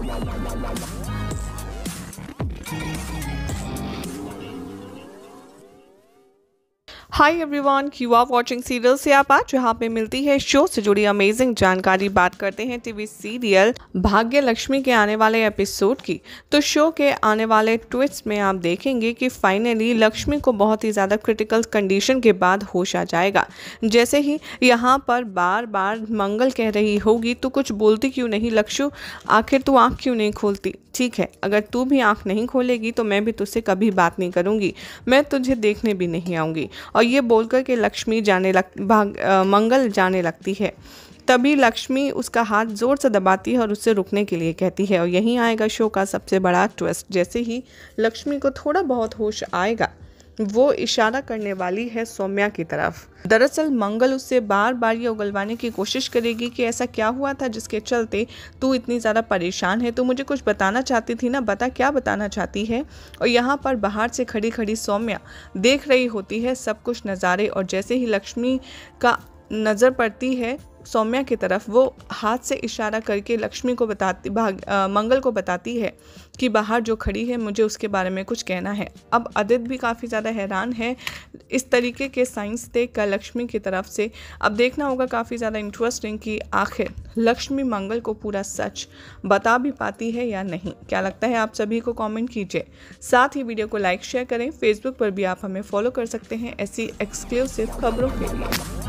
わあ hi everyone you are watching serial से आप आज यहाँ पे मिलती है शो से जुड़ी अमेजिंग जानकारी बात करते हैं टीवी सीरियल भाग्य लक्ष्मी के आने वाले एपिसोड की तो शो के आने वाले ट्विस्ट में आप देखेंगे कि फाइनली लक्ष्मी को बहुत ही ज़्यादा क्रिटिकल कंडीशन के बाद होश आ जाएगा जैसे ही यहाँ पर बार बार मंगल कह रही होगी तो कुछ बोलती क्यों नहीं लक्ष्य आखिर तू आँख क्यों नहीं खोलती ठीक है अगर तू भी आँख नहीं खोलेगी तो मैं भी तुझसे कभी बात नहीं करूँगी मैं तुझे देखने भी नहीं आऊँगी और और ये बोलकर के लक्ष्मी जाने लग भाग आ, मंगल जाने लगती है तभी लक्ष्मी उसका हाथ ज़ोर से दबाती है और उससे रुकने के लिए कहती है और यहीं आएगा शो का सबसे बड़ा ट्विस्ट जैसे ही लक्ष्मी को थोड़ा बहुत होश आएगा वो इशारा करने वाली है सौम्या की तरफ दरअसल मंगल उससे बार बार ये उगलवाने की कोशिश करेगी कि ऐसा क्या हुआ था जिसके चलते तू इतनी ज़्यादा परेशान है तो मुझे कुछ बताना चाहती थी ना बता क्या बताना चाहती है और यहाँ पर बाहर से खड़ी खड़ी सौम्या देख रही होती है सब कुछ नज़ारे और जैसे ही लक्ष्मी का नज़र पड़ती है सौम्या की तरफ वो हाथ से इशारा करके लक्ष्मी को बताती भाग आ, मंगल को बताती है कि बाहर जो खड़ी है मुझे उसके बारे में कुछ कहना है अब अदित भी काफ़ी ज़्यादा हैरान है इस तरीके के साइंस देख कर लक्ष्मी की तरफ से अब देखना होगा काफ़ी ज़्यादा इंटरेस्टिंग कि आखिर लक्ष्मी मंगल को पूरा सच बता भी पाती है या नहीं क्या लगता है आप सभी को कमेंट कीजिए साथ ही वीडियो को लाइक शेयर करें फेसबुक पर भी आप हमें फॉलो कर सकते हैं ऐसी एक्सक्लूसिव खबरों के लिए